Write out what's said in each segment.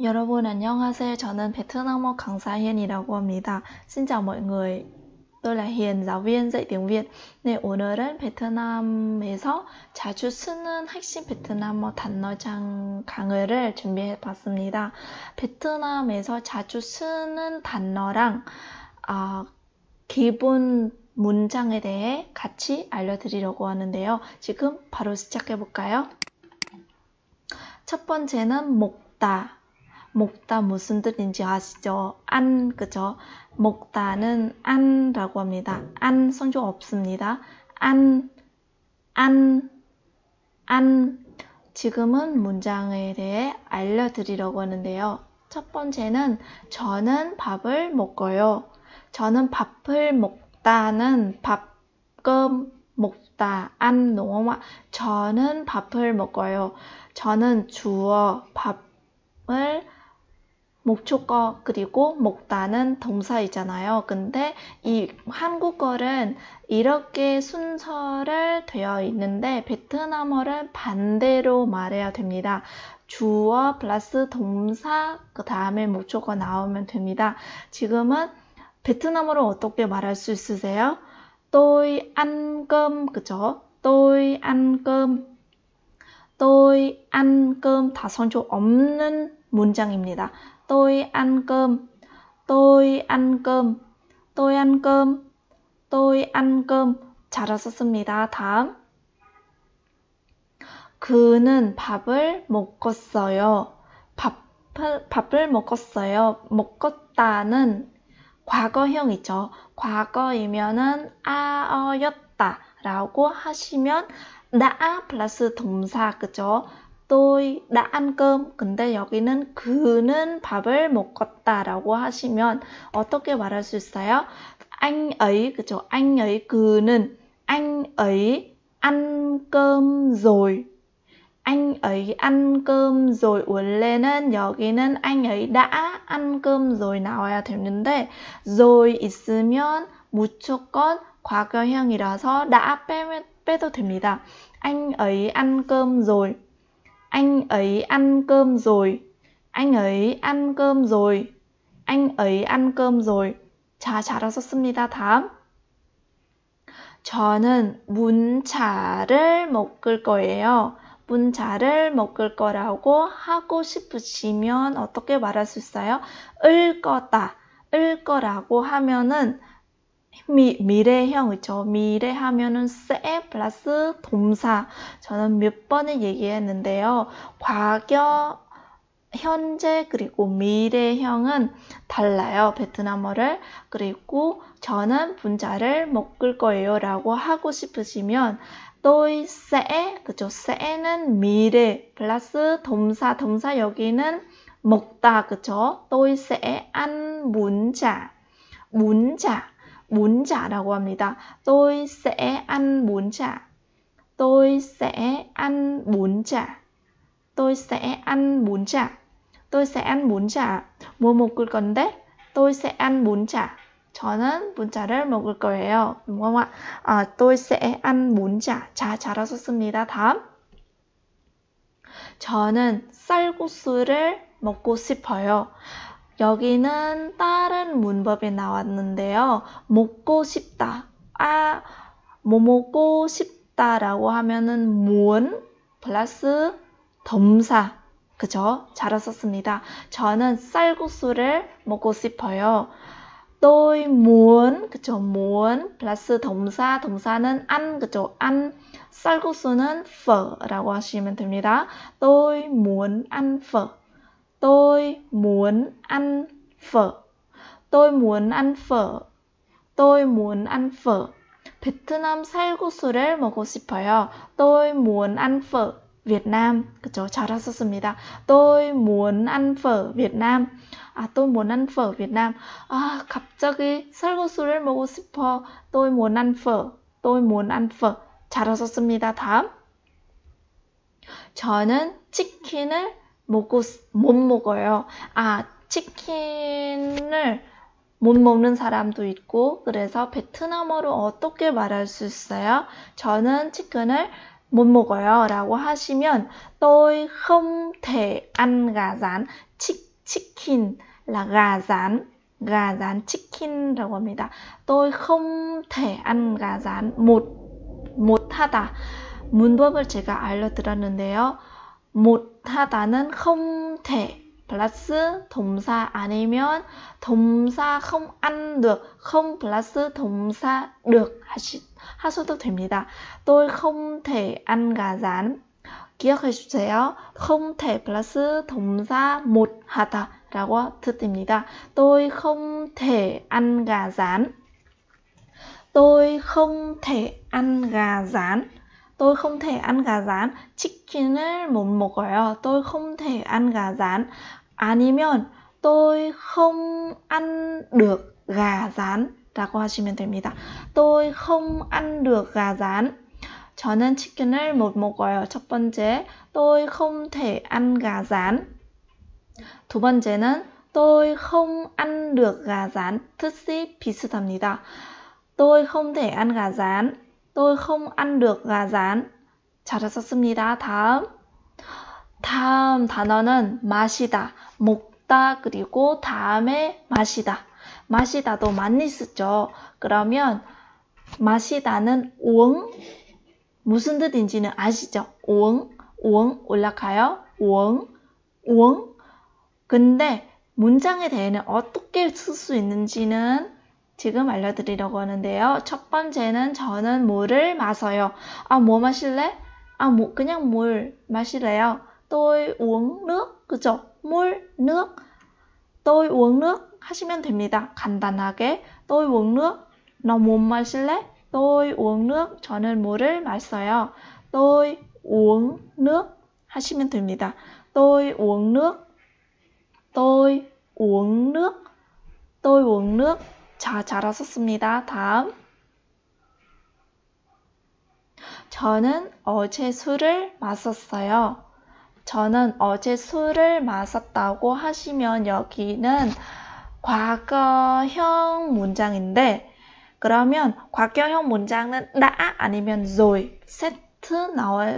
여러분 안녕하세요. 저는 베트남어 강사 현이라고 합니다. 신 i n chào mọi người. Tôi 네, 오늘은 베트남에서 자주 쓰는 핵심 베트남어 단어장 강의를 준비해 봤습니다. 베트남에서 자주 쓰는 단어랑 어, 기본 문장에 대해 같이 알려드리려고 하는데요. 지금 바로 시작해 볼까요? 첫 번째는 목다. 목다 무슨 뜻인지 아시죠? 안 그죠? 목다는 안라고 합니다. 안 성조 없습니다. 안, 안, 안. 지금은 문장에 대해 알려드리려고 하는데요. 첫 번째는 저는 밥을 먹어요. 저는 밥을 먹다는 밥금 먹다 안농어마 저는 밥을 먹어요. 저는 주어 밥을 목초거 그리고 목다는 동사이잖아요. 근데 이 한국어는 이렇게 순서를 되어 있는데 베트남어를 반대로 말해야 됩니다. 주어 플러스 동사 그 다음에 목초거 나오면 됩니다. 지금은 베트남어로 어떻게 말할 수 있으세요? 또이 i 금 그죠? 또이 i 금 또이 ơ 금다 선조 없는 문장입니다. tôi ăn cơm tôi ăn cơm tôi ăn cơm tôi ăn cơm 잘하셨습니다 다음 그는 밥을 먹었어요. 밥을, 밥을 먹었어요. 먹었다는 과거형이죠. 과거이면은 아어였다 라고 하시면 나 플러스 동사 그죠? tôi đã ăn cơm. 근데 여기는 그는 밥을 먹었다라고 하시면 어떻게 말할 수 있어요? anh ấy 그죠? anh ấy 그는 anh ấy ăn cơm rồi. anh ấy ăn cơm rồi 원래는 여기는 anh ấy đã ăn cơm rồi 나와야 되는데 rồi 있으면 무조건 과거형이라서 đã 빼, 빼도 됩니다. anh ấy ăn cơm rồi anh ấy ăn cơm rồi anh ấy ăn cơm rồi anh ấy ăn cơm rồi 자, 잘셨습니다 다음. 저는 문차를 먹을 거예요. 문차를 먹을 거라고 하고 싶으시면 어떻게 말할 수 있어요? 을 거다. 을 거라고 하면은 미, 미래형 그죠 미래 하면은 세 플러스 동사 저는 몇 번을 얘기했는데요. 과거, 현재 그리고 미래형은 달라요. 베트남어를 그리고 저는 분자를 먹을 거예요라고 하고 싶으시면 t 이 세, 그죠? 세는 미래 플러스 동사 동사 여기는 먹다 그죠? t 이 세, sẽ 문자 문자 문자라고 합니다. Tôi sẽ ăn 문자. Tôi sẽ ăn 문자. Tôi sẽ ăn 문자. Tôi sẽ ăn 문자. 뭐 먹을 건데? Tôi sẽ ăn 문자. 저는 문자를 먹을 거예요. 뭐뭐 아, tôi sẽ ăn 문자. 자, 잘라 썼습니다. 다음. 저는 쌀국수를 먹고 싶어요. 여기는 다른 문법이 나왔는데요. 먹고 싶다. 아, 뭐 먹고 싶다라고 하면은 문 플러스 덤사. 그죠? 잘 썼습니다. 저는 쌀국수를 먹고 싶어요. 또이 문, 그쵸 문 플러스 덤사덤사는안 그쵸 안 쌀국수는 퍼라고 하시면 됩니다. 또이 문, 안 퍼. tôi muốn ăn phở tôi muốn ăn phở tôi muốn ăn phở 베트남 살구수를 먹고 싶어요. tôi muốn ăn phở Việt Nam. 그쵸? 잘하셨습니다. tôi muốn ăn phở Việt Nam. 아, tôi muốn ăn phở Việt Nam. 아, 갑자기 살구수를 먹고 싶어. tôi muốn ăn phở. tôi muốn ăn phở. 잘하셨습니다. 다음. 저는 치킨을 먹고 못 먹어요. 아 치킨을 못 먹는 사람도 있고 그래서 베트남어로 어떻게 말할 수 있어요? 저는 치킨을 못 먹어요 라고 하시면 tôi không thể ăn gà rán 치, 치킨 là gà rán gà rán 치킨이라고 합니다 tôi không thể ăn gà rán 못 못하다 문법을 제가 알려드렸는데요 một 하다는 không thể plus thùng 동사 thùng 동사 không ăn được không plus thùng 동사 được 하시, gì ta tôi không thể ăn gà rán kia 기억해 주세요. không thể plus thùng ra một hạt à? ta qua 동사 못 하다라고 뜻입니다. tôi không thể ăn gà rán tôi không thể ăn gà rán tôi không thể ăn gà rán một một 먹어요 à? tôi không thể ăn gà rán 아니면 à, tôi không ăn được gà rán Đã 라고 mình 됩니다. tôi không ăn được gà rán. Cho nên một 치킨을 못 먹어요. 첫 chế. tôi không thể ăn gà rán. chế nữa. tôi không ăn được gà rán. 뜻이 비슷합니다. tôi không thể ăn gà rán. Tôi không ăn được gà rán. 잘하셨습니다. 다음. 다음 단어는 마시다, 먹다, 그리고 다음에 마시다. 마시다도 많이 쓰죠. 그러면 마시다는 웅 무슨 뜻인지는 아시죠? 웅, 웅 올라가요. 웅, 웅. 근데 문장에 대해는 어떻게 쓸 수 있는지는 지금 알려드리려고 하는데요. 첫 번째는 저는 물을 마셔요. 아, 뭐 마실래? 아, 뭐, 그냥 물 마실래요? tôi uống nước, 그죠? 물, nước. tôi uống nước 하시면 됩니다. 간단하게 tôi uống nước, 너못 마실래? tôi uống nước, 저는 물을 마셔요. tôi uống nước 하시면 됩니다. tôi uống nước, tôi uống nước, tôi uống nước. 자, 잘하셨습니다. 다음. 저는 어제 술을 마셨어요. 저는 어제 술을 마셨다고 하시면 여기는 과거형 문장인데 그러면 과거형 문장은 나 아니면 rồi 셋 나와야,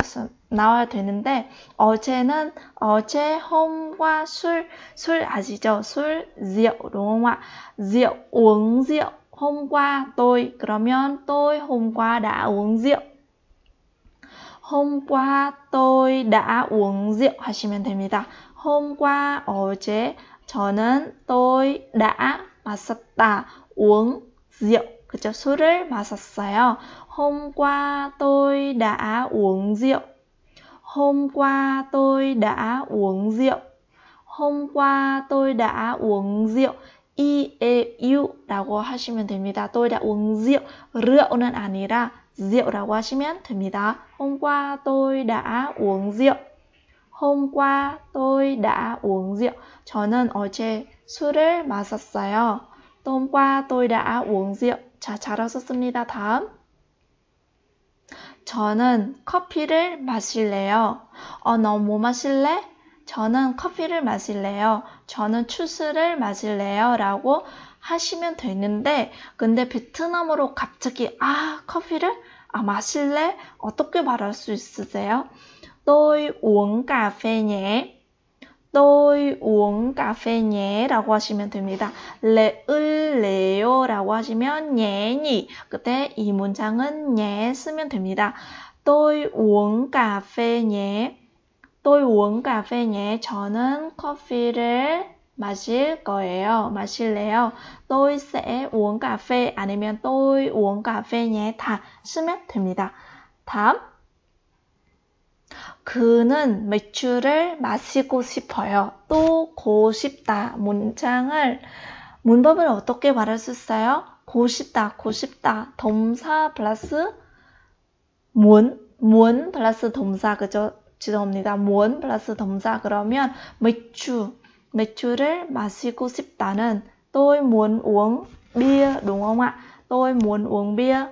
나와야 되는데 어제는 어제 홈과 술, 술 아시죠? 술, rượu đúng không ạ? rượu, uống rượu hôm qua tôi 그러면 tôi hôm qua đã uống rượu hôm qua tôi đã uống rượu 하시면 됩니다. hôm qua 어제 저는 tôi đã 마셨다 uống rượu 그죠? 술을 마셨어요. hôm qua tôi đã uống rượu hôm qua tôi đã uống rượu hôm qua tôi đã uống rượu E 이, 에, 유라고 하시면 됩니다. tôi đã uống rượu, rượu는 아니라 rượu라고 하시면 됩니다. hôm qua tôi đã uống rượu. hôm qua tôi đã uống rượu. 저는 어제 술을 마셨어요. hôm qua tôi đã uống rượu. 자, 잘 썼습니다. 다음. 저는 커피를 마실래요. 어, 너 뭐 마실래? 저는 커피를 마실래요. 저는 추스를 마실래요. 라고 하시면 되는데, 근데 베트남어로 갑자기, 아, 커피를? 아, 마실래? 어떻게 말할 수 있으세요? tôi uống cà phê 라고 하시면 됩니다. 레을, 레요. 라고 하시면 예니 그때 이 문장은 예 쓰면 됩니다. 또 ô i uống cà phê 저는 커피를 마실 거예요. 마실래요. 또이 i 원카페 ố 아니면 또 ô i u ố n 다 쓰면 됩니다. 다음 그는 맥주를 마시고 싶어요. 또 고 싶다 문장을 문법을 어떻게 말할 수 있어요? 고싶다, 고싶다. 동사 플러스 문, 문 플러스 동사 그죠? 죄송합니다. 문 플러스 동사 그러면 맥주, 맥주를 마시고 싶다는 tôi muốn uống bia đúng không ạ? tôi muốn uống bia.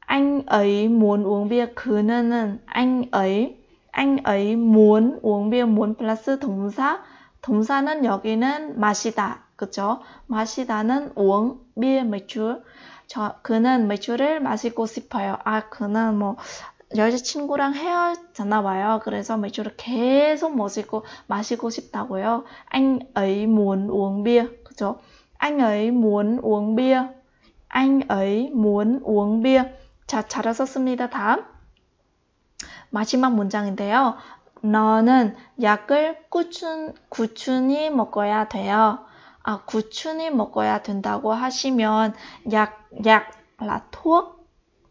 anh ấy muốn uống bia 그는 anh ấy anh ấy muốn uống bia muốn 플러스 동사 동사는 여기는 마시다 그죠? 마시다는 원, 밀, 매출. 저, 그는 매출을 마시고 싶어요. 아, 그는 뭐, 여자친구랑 헤어졌나 봐요. 그래서 매출을 계속 마시고, 마시고 싶다고요. 앵의 문, ấy m 그죠? 앵의 문, ấy muốn uống 자, 잘 썼습니다. 다음. 마지막 문장인데요. 너는 약을 꾸준, 꾸준히 먹어야 돼요. 아, 구춘을 먹어야 된다고 하시면 약, 약, 라,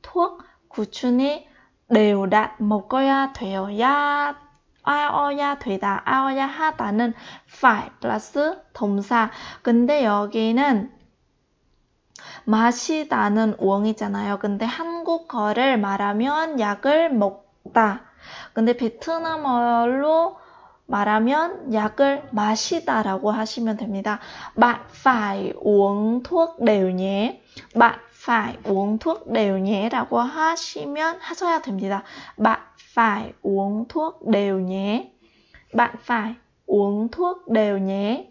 톡억구춘이레오라 먹어야 되어 야, 아어야 되다, 아어야 하다는 phải 플러스 동사. 근데 여기는 마시다는 원이잖아요. 근데 한국어를 말하면 약을 먹다. 근데 베트남어로 말하면 약을 마시다 라고 하시면 됩니다. Bạn phải uống thuốc đều nhé. Bạn phải uống thuốc đều nhé 라고 하시면 하셔야 됩니다. Bạn phải uống thuốc đều nhé. Bạn phải uống thuốc đều nhé.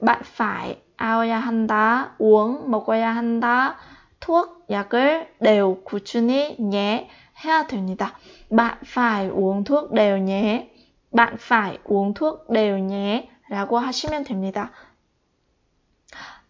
Bạn phải 아오야 한다, 우엉 먹어야 한다, 투억 약을 내우 꾸준히 예 해야 됩니다. Bạn phải uống thuốc đều nhé. bạn phải uống thuốc đều nhé 라고 하시면 됩니다.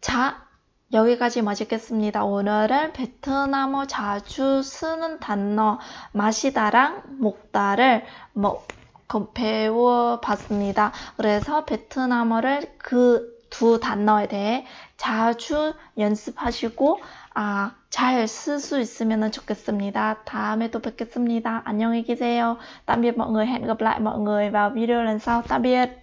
자, 여기까지 마치겠습니다. 오늘은 베트남어 자주 쓰는 단어 마시다랑 먹다를 뭐, 그 배워봤습니다. 그래서 베트남어를 그 두 단어에 대해 자주 연습하시고 아 잘쓸수 있으면 좋겠습니다. 다음에 또 뵙겠습니다. 안녕히 계세요. Tạm biệt mọi người. Hẹn gặp lại mọi người vào video lần sau. Tạm biệt.